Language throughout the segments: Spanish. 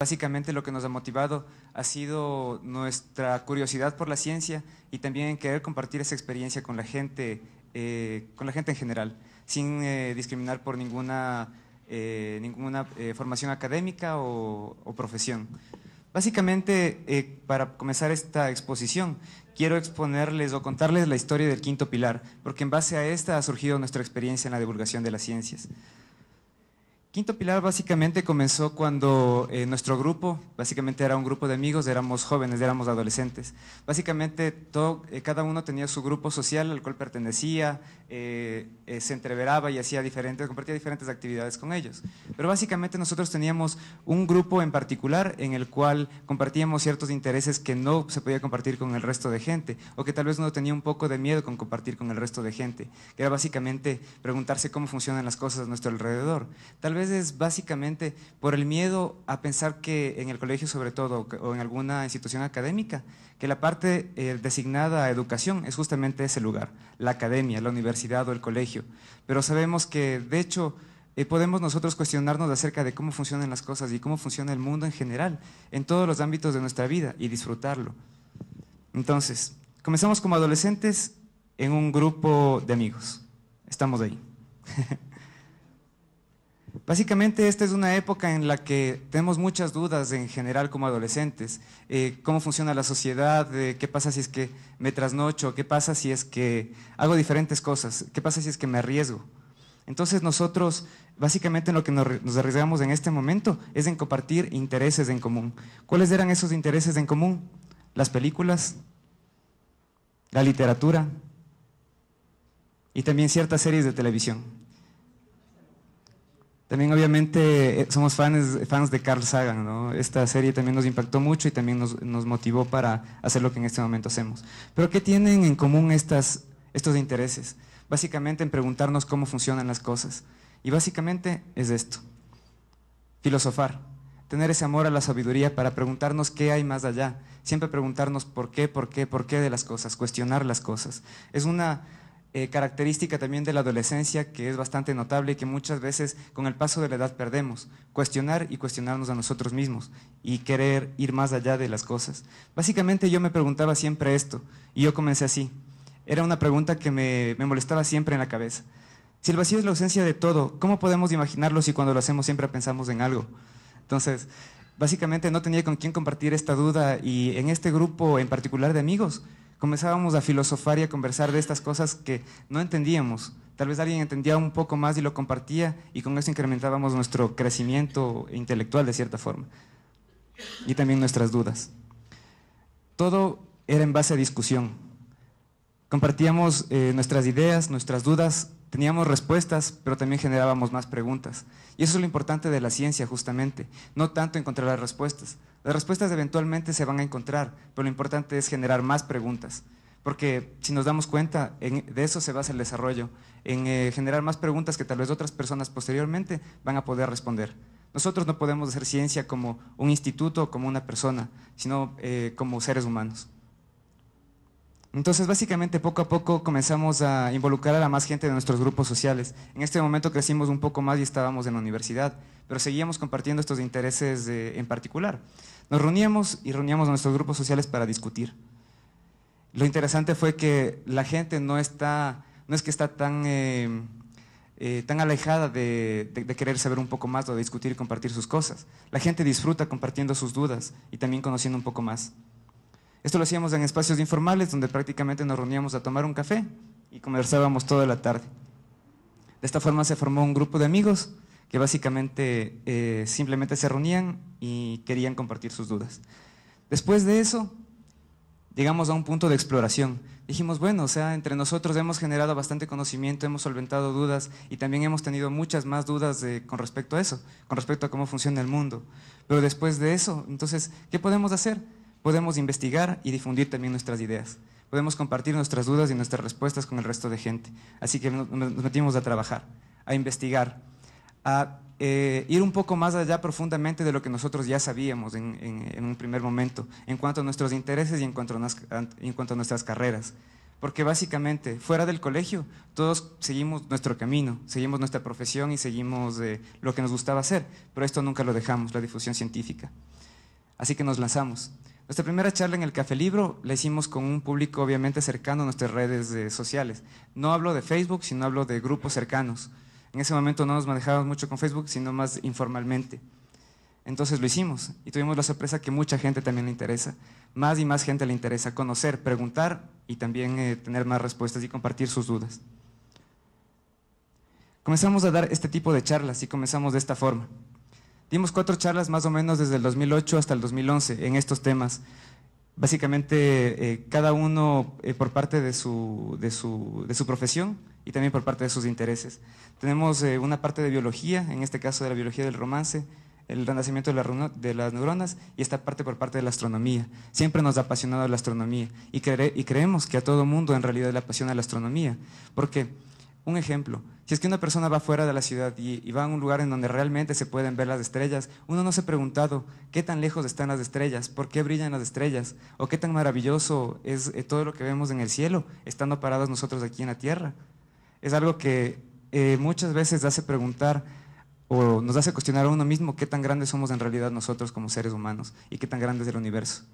Básicamente lo que nos ha motivado ha sido nuestra curiosidad por la ciencia y también querer compartir esa experiencia con la gente, eh, con la gente en general, sin eh, discriminar por ninguna, eh, formación académica o profesión. Básicamente, para comenzar esta exposición, quiero exponerles o contarles la historia del quinto pilar, porque en base a esta ha surgido nuestra experiencia en la divulgación de las ciencias. Quinto Pilar básicamente comenzó cuando eh, nuestro grupo, básicamente era un grupo de amigos, éramos jóvenes, éramos adolescentes. Básicamente todo, eh, cada uno tenía su grupo social al cual pertenecía, eh, se entreveraba y hacía diferentes, compartía diferentes actividades con ellos. Pero básicamente nosotros teníamos un grupo en particular en el cual compartíamos ciertos intereses que no se podía compartir con el resto de gente, o que tal vez uno tenía un poco de miedo con compartir con el resto de gente, que era básicamente preguntarse cómo funcionan las cosas a nuestro alrededor. Tal es básicamente por el miedo a pensar que en el colegio sobre todo o en alguna institución académica, que la parte eh, designada a educación es justamente ese lugar, la academia, la universidad o el colegio. Pero sabemos que de hecho eh, podemos nosotros cuestionarnos acerca de cómo funcionan las cosas y cómo funciona el mundo en general, en todos los ámbitos de nuestra vida y disfrutarlo. Entonces, comenzamos como adolescentes en un grupo de amigos. Estamos ahí. Básicamente esta es una época en la que tenemos muchas dudas en general como adolescentes. Eh, ¿Cómo funciona la sociedad? Eh, ¿Qué pasa si es que me trasnocho? ¿Qué pasa si es que hago diferentes cosas? ¿Qué pasa si es que me arriesgo? Entonces nosotros básicamente lo que nos arriesgamos en este momento es en compartir intereses en común. ¿Cuáles eran esos intereses en común? Las películas, la literatura y también ciertas series de televisión. También obviamente eh, somos fans, fans de Carl Sagan, Esta serie también nos impactó mucho y también nos, motivó para hacer lo que en este momento hacemos. Pero ¿qué tienen en común estas, estos intereses? Básicamente en preguntarnos cómo funcionan las cosas. Y básicamente es esto, filosofar, tener ese amor a la sabiduría para preguntarnos qué hay más allá, siempre preguntarnos por qué, por qué, por qué de las cosas, cuestionar las cosas. Es una eh, característica también de la adolescencia que es bastante notable y que muchas veces con el paso de la edad perdemos, cuestionar y cuestionarnos a nosotros mismos y querer ir más allá de las cosas. Básicamente yo me preguntaba siempre esto y yo comencé así. Era una pregunta que me, me molestaba siempre en la cabeza. Si el vacío es la ausencia de todo, ¿cómo podemos imaginarlo si cuando lo hacemos siempre pensamos en algo? Entonces, básicamente no tenía con quién compartir esta duda y en este grupo en particular de amigos comenzábamos a filosofar y a conversar de estas cosas que no entendíamos. Tal vez alguien entendía un poco más y lo compartía y con eso incrementábamos nuestro crecimiento intelectual de cierta forma y también nuestras dudas. Todo era en base a discusión. Compartíamos eh, nuestras ideas, nuestras dudas, teníamos respuestas, pero también generábamos más preguntas. Y eso es lo importante de la ciencia, justamente, no tanto encontrar las respuestas, las respuestas eventualmente se van a encontrar, pero lo importante es generar más preguntas. Porque si nos damos cuenta, de eso se basa el desarrollo, en eh, generar más preguntas que tal vez otras personas posteriormente van a poder responder. Nosotros no podemos hacer ciencia como un instituto o como una persona, sino eh, como seres humanos. Entonces, básicamente, poco a poco comenzamos a involucrar a la más gente de nuestros grupos sociales. En este momento crecimos un poco más y estábamos en la universidad, pero seguíamos compartiendo estos intereses en particular. Nos reuníamos y reuníamos a nuestros grupos sociales para discutir. Lo interesante fue que la gente no está, no es que está tan, eh, eh, tan alejada de, de, querer saber un poco más o de discutir y compartir sus cosas. La gente disfruta compartiendo sus dudas y también conociendo un poco más. Esto lo hacíamos en espacios informales donde prácticamente nos reuníamos a tomar un café y conversábamos toda la tarde. De esta forma se formó un grupo de amigos que básicamente eh, simplemente se reunían y querían compartir sus dudas. Después de eso, llegamos a un punto de exploración. Dijimos, bueno, o sea, entre nosotros hemos generado bastante conocimiento, hemos solventado dudas y también hemos tenido muchas más dudas con respecto a eso, con respecto a cómo funciona el mundo. Pero después de eso, entonces, ¿qué podemos hacer? Podemos investigar y difundir también nuestras ideas. Podemos compartir nuestras dudas y nuestras respuestas con el resto de gente. Así que nos metimos a trabajar, a investigar, a eh, ir un poco más allá profundamente de lo que nosotros ya sabíamos en, un primer momento, en cuanto a nuestros intereses y en cuanto a, nuestras carreras porque básicamente fuera del colegio todos seguimos nuestro camino, seguimos nuestra profesión y seguimos eh, lo que nos gustaba hacer, pero esto nunca lo dejamos, la difusión científica. Así que nos lanzamos. Nuestra primera charla en el Café Libro la hicimos con un público obviamente cercano a nuestras redes eh, sociales. No hablo de Facebook, sino hablo de grupos cercanos. En ese momento no nos manejábamos mucho con Facebook, sino más informalmente. Entonces lo hicimos y tuvimos la sorpresa que mucha gente también le interesa. Más y más gente le interesa conocer, preguntar y también eh, tener más respuestas y compartir sus dudas. Comenzamos a dar este tipo de charlas y comenzamos de esta forma. Dimos cuatro charlas más o menos desde el 2008 hasta el 2011 en estos temas. Básicamente, eh, cada uno eh, por parte de su, de, su, profesión y también por parte de sus intereses. Tenemos eh, una parte de biología, en este caso de la biología del romance, el renacimiento de, las neuronas y esta parte por parte de la astronomía. Siempre nos ha apasionado la astronomía y, y creemos que a todo mundo en realidad le apasiona la astronomía. ¿Por Porque un ejemplo, si es que una persona va fuera de la ciudad y, va a un lugar en donde realmente se pueden ver las estrellas, uno no se ha preguntado qué tan lejos están las estrellas, por qué brillan las estrellas, o qué tan maravilloso es eh, todo lo que vemos en el cielo, estando parados nosotros aquí en la tierra. Es algo que eh, muchas veces hace preguntar o nos hace cuestionar a uno mismo qué tan grandes somos en realidad nosotros como seres humanos y qué tan grande es el universo.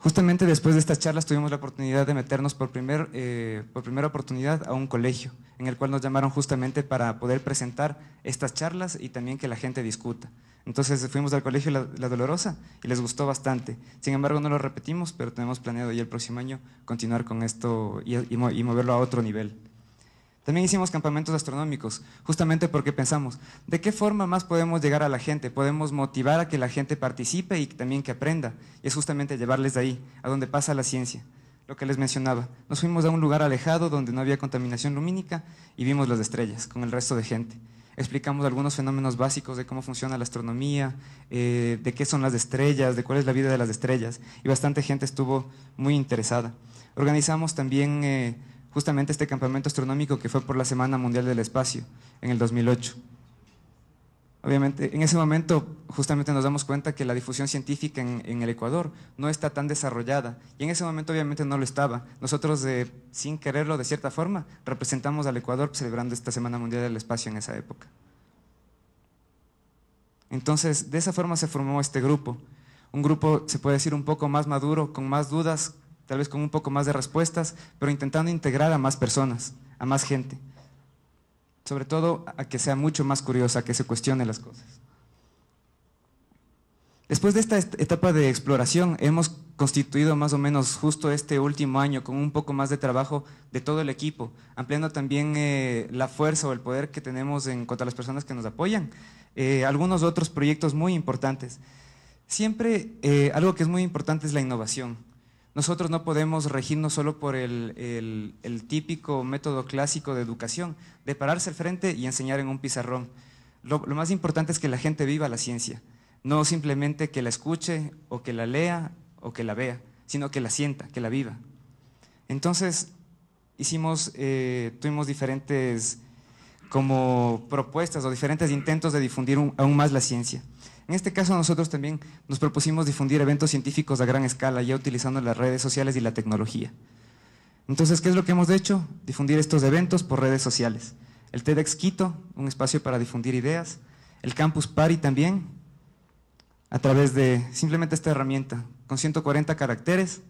Justamente después de estas charlas tuvimos la oportunidad de meternos eh, por, primera oportunidad a un colegio, en el cual nos llamaron justamente para poder presentar estas charlas y también que la gente discuta. Entonces fuimos al colegio la, Dolorosa y les gustó bastante. Sin embargo, no lo repetimos, pero tenemos planeado ya el próximo año continuar con esto y moverlo a otro nivel. También hicimos campamentos astronómicos, justamente porque pensamos, ¿de qué forma más podemos llegar a la gente? Podemos motivar a que la gente participe y también que aprenda. Y es justamente llevarles de ahí, a donde pasa la ciencia. Lo que les mencionaba, nos fuimos a un lugar alejado donde no había contaminación lumínica y vimos las estrellas con el resto de gente. Explicamos algunos fenómenos básicos de cómo funciona la astronomía, eh, de qué son las estrellas, de cuál es la vida de las estrellas. Y bastante gente estuvo muy interesada. Organizamos también... Eh, justamente este campamento astronómico que fue por la Semana Mundial del Espacio en el 2008. Obviamente, en ese momento justamente nos damos cuenta que la difusión científica en, el Ecuador no está tan desarrollada y en ese momento obviamente no lo estaba. Nosotros, sin quererlo de cierta forma, representamos al Ecuador celebrando esta Semana Mundial del Espacio en esa época. Entonces, de esa forma se formó este grupo. Un grupo, se puede decir, un poco más maduro, con más dudas, tal vez con un poco más de respuestas, pero intentando integrar a más personas, a más gente. Sobre todo a que sea mucho más curiosa, que se cuestione las cosas. Después de esta etapa de exploración, hemos constituido más o menos justo este último año con un poco más de trabajo de todo el equipo, ampliando también eh, la fuerza o el poder que tenemos en cuanto a las personas que nos apoyan, eh, algunos otros proyectos muy importantes. Siempre eh, algo que es muy importante es la innovación. Nosotros no podemos regirnos solo por el, típico método clásico de educación, de pararse al frente y enseñar en un pizarrón. Lo, más importante es que la gente viva la ciencia, no simplemente que la escuche o que la lea o que la vea, sino que la sienta, que la viva. Entonces, hicimos, eh, tuvimos diferentes como propuestas o diferentes intentos de difundir aún más la ciencia. En este caso nosotros también nos propusimos difundir eventos científicos a gran escala, ya utilizando las redes sociales y la tecnología. Entonces, ¿qué es lo que hemos hecho? Difundir estos eventos por redes sociales. El TEDx Quito, un espacio para difundir ideas. El Campus Party también, a través de simplemente esta herramienta, con 140 caracteres,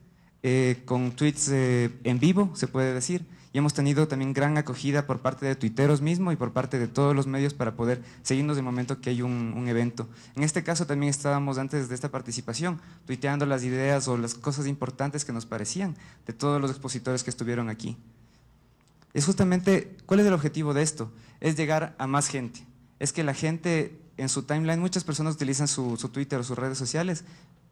eh, con tweets eh, en vivo, se puede decir y hemos tenido también gran acogida por parte de tuiteros mismo y por parte de todos los medios para poder seguirnos de momento que hay un, evento. En este caso también estábamos antes de esta participación tuiteando las ideas o las cosas importantes que nos parecían de todos los expositores que estuvieron aquí. Es justamente, ¿cuál es el objetivo de esto? Es llegar a más gente. Es que la gente en su timeline, muchas personas utilizan su, Twitter o sus redes sociales,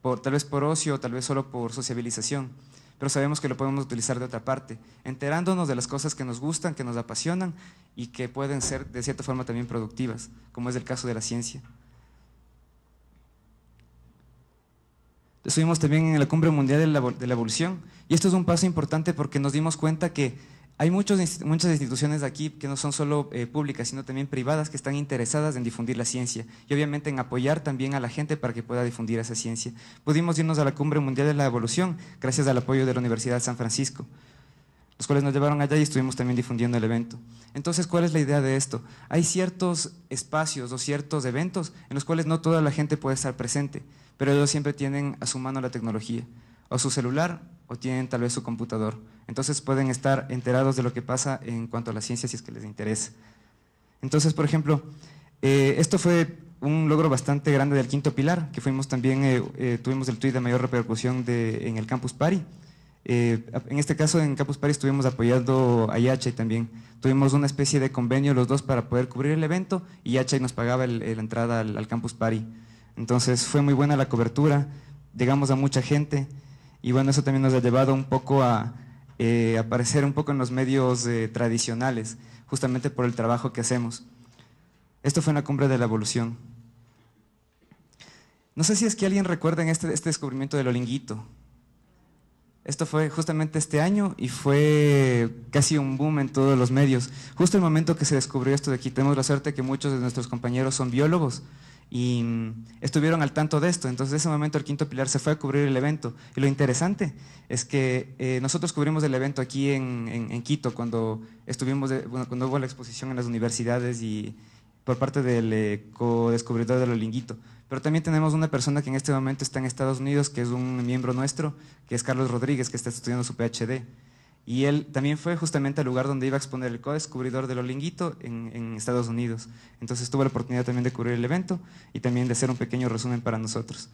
por, tal vez por ocio, o tal vez solo por sociabilización pero sabemos que lo podemos utilizar de otra parte, enterándonos de las cosas que nos gustan, que nos apasionan y que pueden ser de cierta forma también productivas, como es el caso de la ciencia. Estuvimos también en la Cumbre Mundial de la, Evolución y esto es un paso importante porque nos dimos cuenta que hay muchos, muchas instituciones aquí que no son solo eh, públicas, sino también privadas que están interesadas en difundir la ciencia y obviamente en apoyar también a la gente para que pueda difundir esa ciencia. Pudimos irnos a la Cumbre Mundial de la Evolución gracias al apoyo de la Universidad de San Francisco, los cuales nos llevaron allá y estuvimos también difundiendo el evento. Entonces, ¿cuál es la idea de esto? Hay ciertos espacios o ciertos eventos en los cuales no toda la gente puede estar presente, pero ellos siempre tienen a su mano la tecnología, o su celular, o tienen tal vez su computador. Entonces pueden estar enterados de lo que pasa en cuanto a la ciencia si es que les interesa. Entonces, por ejemplo, eh, esto fue un logro bastante grande del quinto pilar, que fuimos también, eh, eh, tuvimos el tuit de mayor repercusión en el Campus Party. en este caso, en Campus Party estuvimos apoyando a Yachay también tuvimos una especie de convenio los dos para poder cubrir el evento y Yachay nos pagaba la entrada al, Campus Party. Entonces fue muy buena la cobertura, llegamos a mucha gente y bueno, eso también nos ha llevado un poco a, eh, aparecer un poco en los medios eh, tradicionales, justamente por el trabajo que hacemos. Esto fue en la cumbre de la evolución. No sé si es que alguien recuerda este, este descubrimiento del olinguito. Esto fue justamente este año y fue casi un boom en todos los medios. Justo el momento que se descubrió esto de aquí, tenemos la suerte que muchos de nuestros compañeros son biólogos y mm, estuvieron al tanto de esto. Entonces, en ese momento, el quinto pilar se fue a cubrir el evento. Y lo interesante es que eh, nosotros cubrimos el evento aquí en, en, Quito cuando, estuvimos cuando hubo la exposición en las universidades y por parte del eh, co-descubridor del lolinguito, Pero también tenemos una persona que en este momento está en Estados Unidos, que es un miembro nuestro, que es Carlos Rodríguez, que está estudiando su PhD. Y él también fue justamente al lugar donde iba a exponer el co-descubridor del Olinguito en, Estados Unidos. Entonces tuve la oportunidad también de cubrir el evento y también de hacer un pequeño resumen para nosotros.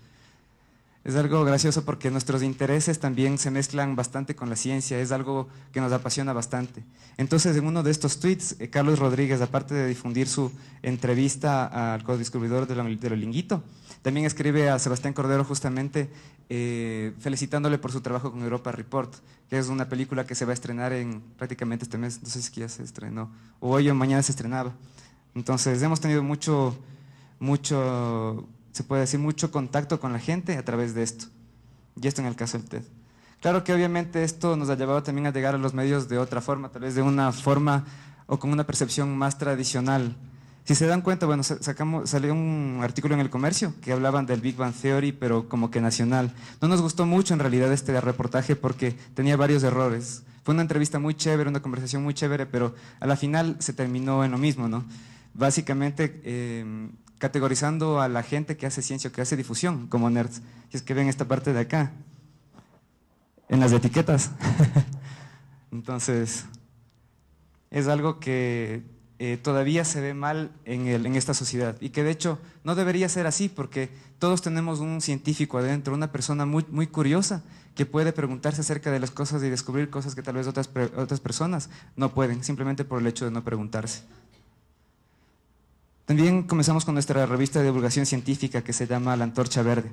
Es algo gracioso porque nuestros intereses también se mezclan bastante con la ciencia, es algo que nos apasiona bastante. Entonces, en uno de estos tweets, eh, Carlos Rodríguez, aparte de difundir su entrevista al co-descubridor de, lo, Linguito, también escribe a Sebastián Cordero justamente eh, felicitándole por su trabajo con Europa Report, que es una película que se va a estrenar en prácticamente este mes, no sé si ya se estrenó, o hoy o mañana se estrenaba. Entonces, hemos tenido mucho, mucho se puede decir, mucho contacto con la gente a través de esto. Y esto en el caso del TED. Claro que obviamente esto nos ha llevado también a llegar a los medios de otra forma, tal vez de una forma o con una percepción más tradicional. Si se dan cuenta, bueno, sacamos, salió un artículo en el comercio que hablaban del Big Bang Theory, pero como que nacional. No nos gustó mucho en realidad este reportaje porque tenía varios errores. Fue una entrevista muy chévere, una conversación muy chévere, pero a la final se terminó en lo mismo, ¿no? Básicamente... Em, categorizando a la gente que hace ciencia, o que hace difusión como nerds. Si es que ven esta parte de acá, en las etiquetas. Entonces, es algo que eh, todavía se ve mal en, esta sociedad y que de hecho no debería ser así porque todos tenemos un científico adentro, una persona muy, curiosa que puede preguntarse acerca de las cosas y descubrir cosas que tal vez otras personas no pueden, simplemente por el hecho de no preguntarse. También comenzamos con nuestra revista de divulgación científica que se llama La Antorcha Verde.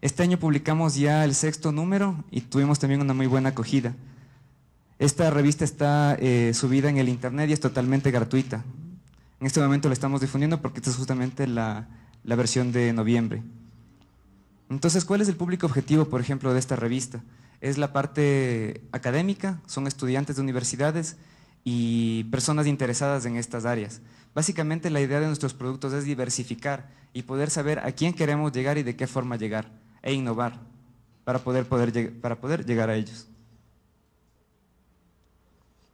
Este año publicamos ya el sexto número y tuvimos también una muy buena acogida. Esta revista está eh, subida en el Internet y es totalmente gratuita. En este momento la estamos difundiendo porque esta es justamente la, la versión de noviembre. Entonces, ¿cuál es el público objetivo, por ejemplo, de esta revista? Es la parte académica, son estudiantes de universidades y personas interesadas en estas áreas. Básicamente la idea de nuestros productos es diversificar y poder saber a quién queremos llegar y de qué forma llegar e innovar para poder, para poder llegar a ellos.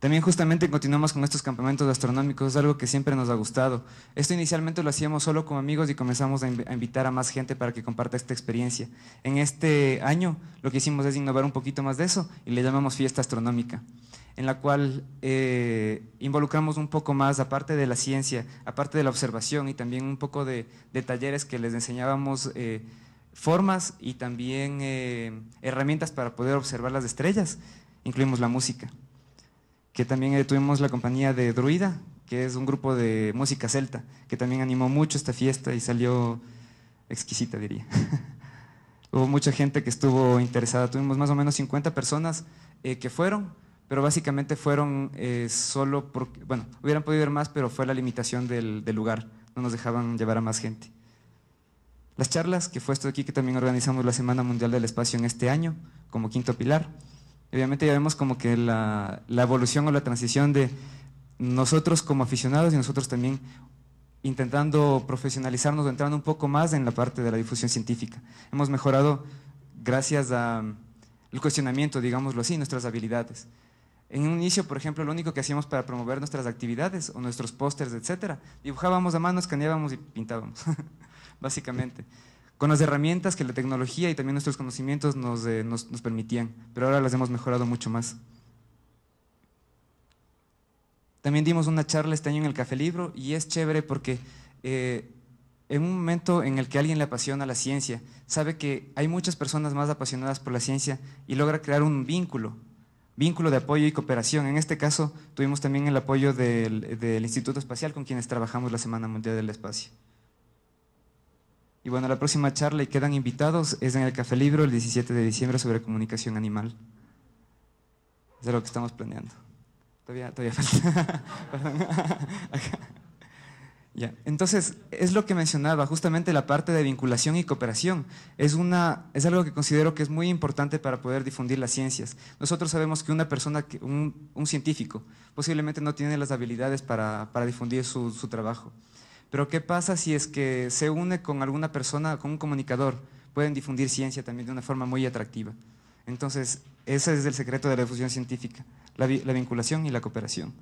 También justamente continuamos con estos campamentos astronómicos, es algo que siempre nos ha gustado. Esto inicialmente lo hacíamos solo con amigos y comenzamos a invitar a más gente para que comparta esta experiencia. En este año lo que hicimos es innovar un poquito más de eso y le llamamos fiesta astronómica en la cual eh, involucramos un poco más, aparte de la ciencia, aparte de la observación y también un poco de, talleres que les enseñábamos eh, formas y también eh, herramientas para poder observar las estrellas. Incluimos la música, que también tuvimos la compañía de Druida, que es un grupo de música celta, que también animó mucho esta fiesta y salió exquisita, diría. Hubo mucha gente que estuvo interesada, tuvimos más o menos 50 personas que fueron pero básicamente fueron eh, solo porque, bueno, hubieran podido ver más, pero fue la limitación del, lugar, no nos dejaban llevar a más gente. Las charlas, que fue esto de aquí que también organizamos la Semana Mundial del Espacio en este año, como quinto pilar, obviamente ya vemos como que la, la evolución o la transición de nosotros como aficionados y nosotros también intentando profesionalizarnos, entrando un poco más en la parte de la difusión científica. Hemos mejorado gracias al mm, cuestionamiento, digámoslo así, nuestras habilidades. En un inicio, por ejemplo, lo único que hacíamos para promover nuestras actividades o nuestros pósters, etcétera, dibujábamos a mano, escaneábamos y pintábamos, básicamente, con las herramientas que la tecnología y también nuestros conocimientos eh, nos, permitían, pero ahora las hemos mejorado mucho más. También dimos una charla este año en el Café Libro y es chévere porque eh, en un momento en el que alguien le apasiona la ciencia, sabe que hay muchas personas más apasionadas por la ciencia y logra crear un vínculo vínculo de apoyo y cooperación. En este caso, tuvimos también el apoyo del, Instituto Espacial con quienes trabajamos la Semana Mundial del Espacio. Y bueno, la próxima charla y quedan invitados es en el Café Libro el 17 de diciembre sobre comunicación animal. Es de lo que estamos planeando. Todavía, todavía falta. Entonces, es lo que mencionaba, justamente la parte de vinculación y cooperación. Es, algo que considero que es muy importante para poder difundir las ciencias. Nosotros sabemos que una persona, un, científico, posiblemente no tiene las habilidades para, difundir su, trabajo. Pero, ¿qué pasa si es que se une con alguna persona, con un comunicador? Pueden difundir ciencia también de una forma muy atractiva. Entonces, ese es el secreto de la difusión científica, la vinculación y la cooperación.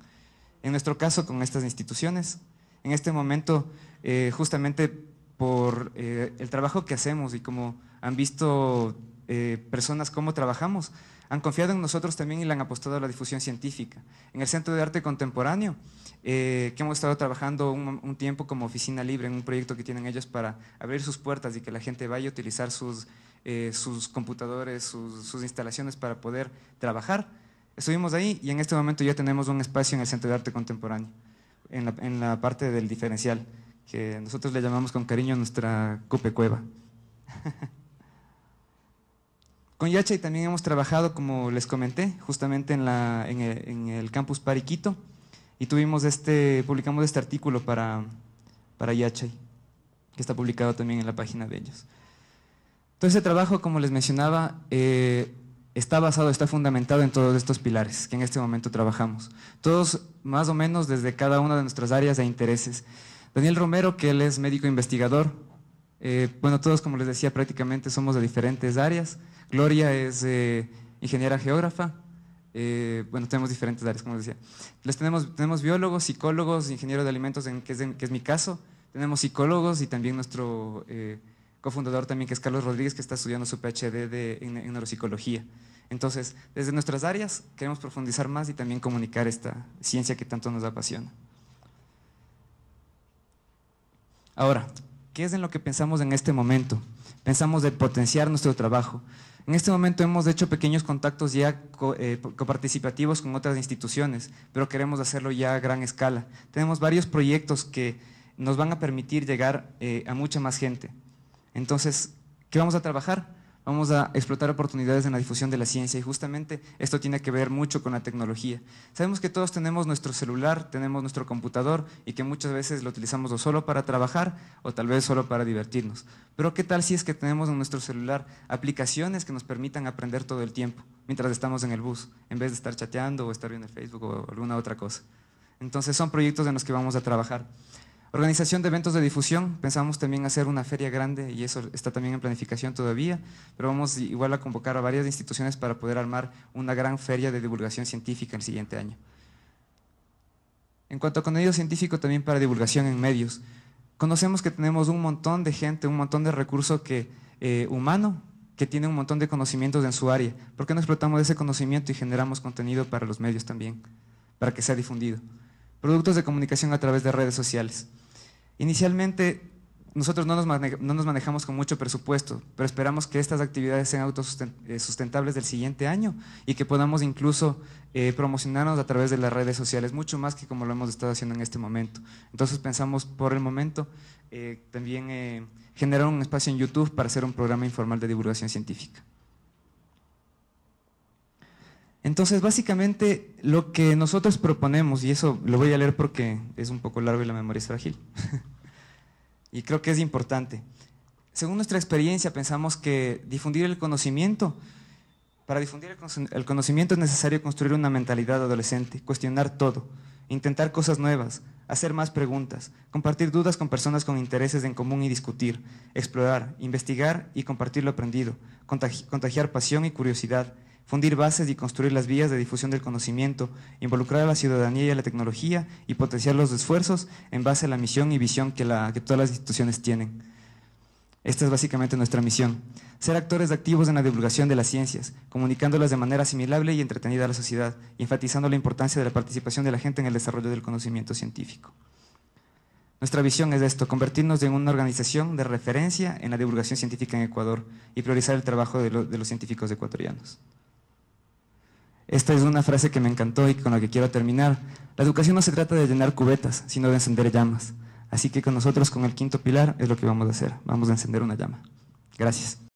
En nuestro caso, con estas instituciones, en este momento, eh, justamente por eh, el trabajo que hacemos y como han visto eh, personas cómo trabajamos, han confiado en nosotros también y le han apostado a la difusión científica. En el Centro de Arte Contemporáneo, que hemos estado trabajando un, tiempo como oficina libre en un proyecto que tienen ellos para abrir sus puertas y que la gente vaya a utilizar sus, computadores, sus, instalaciones para poder trabajar. Estuvimos ahí y en este momento ya tenemos un espacio en el Centro de Arte Contemporáneo en la, parte del diferencial, que nosotros le llamamos con cariño nuestra cupe cueva. Con Yachay también hemos trabajado, como les comenté, justamente en, la, en, el, campus Pariquito y tuvimos este, publicamos este artículo para, para Yachay, que está publicado también en la página de ellos. Todo ese trabajo, como les mencionaba, eh, está basado, está fundamentado en todos estos pilares que en este momento trabajamos. Todos más o menos desde cada una de nuestras áreas e intereses. Daniel Romero, que él es médico investigador. Eh, bueno, todos, como les decía, prácticamente somos de diferentes áreas. Gloria es eh, ingeniera geógrafa. Eh, bueno, tenemos diferentes áreas, como les decía. Les tenemos, tenemos biólogos, psicólogos, ingenieros de alimentos, que es mi caso. Tenemos psicólogos y también nuestro cofundador también que es Carlos Rodríguez, que está estudiando su PhD en, neuropsicología. Entonces, desde nuestras áreas queremos profundizar más y también comunicar esta ciencia que tanto nos apasiona. Ahora, ¿qué es en lo que pensamos en este momento? Pensamos de potenciar nuestro trabajo. En este momento hemos hecho pequeños contactos ya eh, coparticipativos con otras instituciones, pero queremos hacerlo ya a gran escala. Tenemos varios proyectos que nos van a permitir llegar eh, a mucha más gente. Entonces, ¿qué vamos a trabajar? Vamos a explotar oportunidades en la difusión de la ciencia y justamente esto tiene que ver mucho con la tecnología. Sabemos que todos tenemos nuestro celular, tenemos nuestro computador y que muchas veces lo utilizamos o solo para trabajar o tal vez solo para divertirnos. Pero ¿qué tal si es que tenemos en nuestro celular aplicaciones que nos permitan aprender todo el tiempo mientras estamos en el bus, en vez de estar chateando o estar viendo Facebook o alguna otra cosa? Entonces son proyectos en los que vamos a trabajar. Organización de eventos de difusión, pensamos también hacer una feria grande y eso está también en planificación todavía, pero vamos igual a convocar a varias instituciones para poder armar una gran feria de divulgación científica el siguiente año. En cuanto a contenido científico, también para divulgación en medios. Conocemos que tenemos un montón de gente, un montón de recurso que, eh, humano que tiene un montón de conocimientos en su área. ¿Por qué no explotamos ese conocimiento y generamos contenido para los medios también, para que sea difundido? Productos de comunicación a través de redes sociales. Inicialmente, nosotros no nos, no nos, manejamos con mucho presupuesto, pero esperamos que estas actividades sean autosustentables eh, del siguiente año y que podamos incluso eh, promocionarnos a través de las redes sociales, mucho más que como lo hemos estado haciendo en este momento. Entonces pensamos por el momento eh, también generar un espacio en YouTube para hacer un programa informal de divulgación científica. Entonces, básicamente, lo que nosotros proponemos, y eso lo voy a leer porque es un poco largo y la memoria es frágil, y creo que es importante. Según nuestra experiencia, pensamos que difundir el conocimiento, para difundir el conocimiento es necesario construir una mentalidad adolescente, cuestionar todo, intentar cosas nuevas, hacer más preguntas, compartir dudas con personas con intereses en común y discutir, explorar, investigar y compartir lo aprendido, contagiar pasión y curiosidad, fundir bases y construir las vías de difusión del conocimiento, involucrar a la ciudadanía y a la tecnología y potenciar los esfuerzos en base a la misión y visión que, todas las instituciones tienen. Esta es básicamente nuestra misión, ser actores activos en la divulgación de las ciencias, comunicándolas de manera asimilable y entretenida a la sociedad, enfatizando la importancia de la participación de la gente en el desarrollo del conocimiento científico. Nuestra visión es esto, convertirnos en una organización de referencia en la divulgación científica en Ecuador y priorizar el trabajo de los científicos ecuatorianos. Esta es una frase que me encantó y con la que quiero terminar. La educación no se trata de llenar cubetas, sino de encender llamas. Así que con nosotros, con el quinto pilar, es lo que vamos a hacer. Vamos a encender una llama. Gracias.